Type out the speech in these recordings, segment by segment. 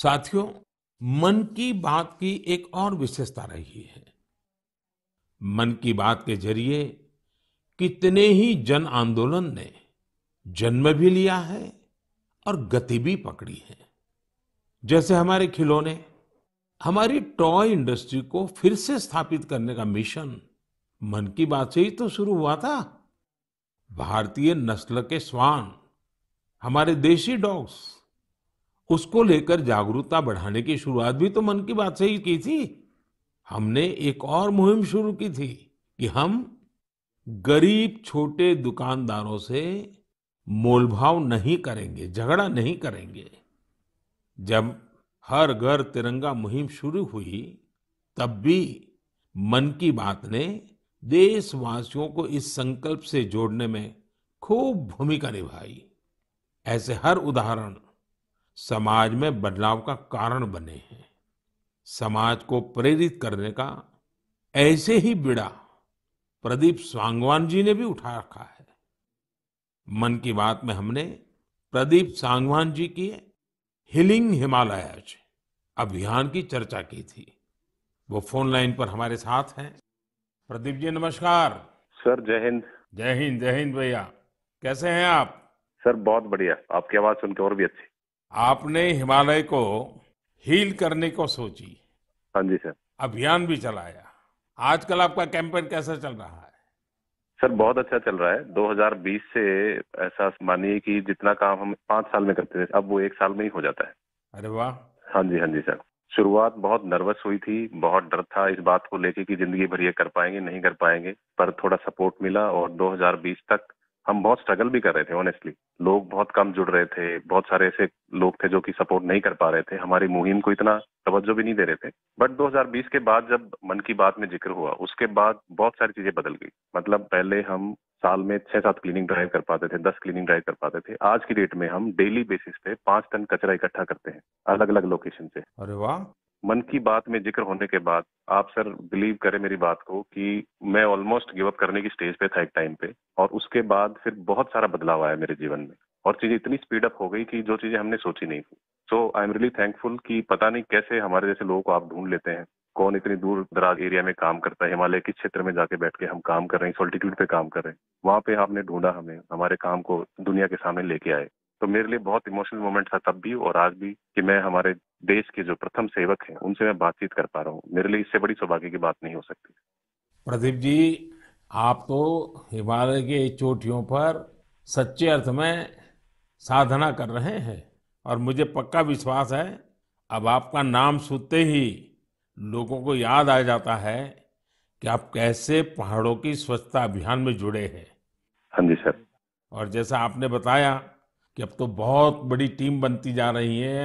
साथियों मन की बात की एक और विशेषता रही है मन की बात के जरिए कितने ही जन आंदोलन ने जन्म भी लिया है और गति भी पकड़ी है जैसे हमारे खिलौने हमारी टॉय इंडस्ट्री को फिर से स्थापित करने का मिशन मन की बात से ही तो शुरू हुआ था भारतीय नस्ल के श्वान हमारे देशी डॉग्स उसको लेकर जागरूकता बढ़ाने की शुरुआत भी तो मन की बात से ही की थी हमने एक और मुहिम शुरू की थी कि हम गरीब छोटे दुकानदारों से मोलभाव नहीं करेंगे झगड़ा नहीं करेंगे जब हर घर तिरंगा मुहिम शुरू हुई तब भी मन की बात ने देशवासियों को इस संकल्प से जोड़ने में खूब भूमिका निभाई ऐसे हर उदाहरण समाज में बदलाव का कारण बने हैं समाज को प्रेरित करने का ऐसे ही बिड़ा प्रदीप सांगवान जी ने भी उठा रखा है मन की बात में हमने प्रदीप सांगवान जी की हिलिंग हिमालय अभियान की चर्चा की थी वो फोन लाइन पर हमारे साथ हैं प्रदीप जी नमस्कार सर जय हिंद जय हिंद जय हिंद भैया कैसे हैं आप सर बहुत बढ़िया आपकी आवाज सुनकर और भी अच्छी आपने हिमालय को हील करने को सोची हाँ जी सर अभियान भी चलाया आजकल आपका कैंपेन कैसा चल रहा है सर बहुत अच्छा चल रहा है 2020 से ऐसा मानिए कि जितना काम हम पांच साल में करते थे अब वो एक साल में ही हो जाता है अरे वाह हाँ जी हाँ जी सर शुरुआत बहुत नर्वस हुई थी बहुत डर था इस बात को लेके कि जिंदगी भर ये कर पाएंगे नहीं कर पाएंगे पर थोड़ा सपोर्ट मिला और 2020 तक हम बहुत स्ट्रगल भी कर रहे थे ऑनेस्टली लोग बहुत कम जुड़ रहे थे बहुत सारे ऐसे लोग थे जो कि सपोर्ट नहीं कर पा रहे थे हमारी मुहिम को इतना तवज्जो भी नहीं दे रहे थे बट 2020 के बाद जब मन की बात में जिक्र हुआ उसके बाद बहुत सारी चीजें बदल गई मतलब पहले हम साल में छह सात क्लीनिंग ड्राइव कर पाते थे दस क्लीनिंग ड्राइव कर पाते थे आज की डेट में हम डेली बेसिस पे पांच टन कचरा इकट्ठा करते हैं अलग अलग लोकेशन से अरे वाह मन की बात में जिक्र होने के बाद आप सर बिलीव करें मेरी बात को कि मैं ऑलमोस्ट गिव अप करने की स्टेज पे था एक टाइम पे और उसके बाद फिर बहुत सारा बदलाव आया मेरे जीवन में और चीजें इतनी स्पीड अप हो गई कि जो चीजें हमने सोची नहीं थी so I am really thankful कि पता नहीं कैसे हमारे जैसे लोगों को आप ढूंढ लेते हैं कौन इतनी दूर दराज एरिया में काम करता है हिमालय किस क्षेत्र में जाके बैठ के हम काम कर रहे हैं सोल्टीट्यूड पे काम कर रहे हैं वहाँ पे आपने ढूंढा हमें हमारे काम को दुनिया के सामने लेके आए तो मेरे लिए बहुत इमोशनल मोमेंट था तब भी और आज भी कि मैं हमारे देश के जो प्रथम सेवक हैं उनसे मैं बातचीत कर पा रहा हूँ मेरे लिए इससे बड़ी सौभाग्य की बात नहीं हो सकती प्रदीप जी आप तो हिमालय के चोटियों पर सच्चे अर्थ में साधना कर रहे हैं और मुझे पक्का विश्वास है अब आपका नाम सुनते ही लोगों को याद आ जाता है कि आप कैसे पहाड़ों की स्वच्छता अभियान में जुड़े हैं हाँ जी सर और जैसा आपने बताया कि अब तो बहुत बड़ी टीम बनती जा रही है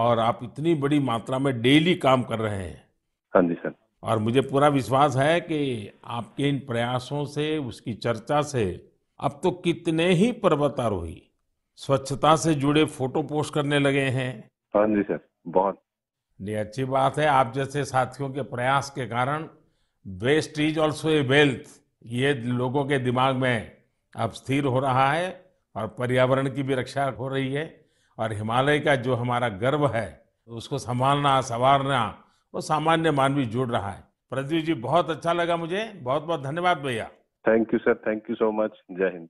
और आप इतनी बड़ी मात्रा में डेली काम कर रहे हैं हाँ जी सर और मुझे पूरा विश्वास है कि आपके इन प्रयासों से उसकी चर्चा से अब तो कितने ही पर्वतारोही स्वच्छता से जुड़े फोटो पोस्ट करने लगे हैं हाँ जी सर बहुत ये अच्छी बात है आप जैसे साथियों के प्रयास के कारण waste is also a wealth ये लोगों के दिमाग में अब स्थिर हो रहा है और पर्यावरण की भी रक्षा हो रही है और हिमालय का जो हमारा गर्व है उसको संभालना संवारना वो सामान्य मानवी जुड़ रहा है प्रदीप जी बहुत अच्छा लगा मुझे बहुत बहुत धन्यवाद भैया thank you sir thank you so much जय हिंद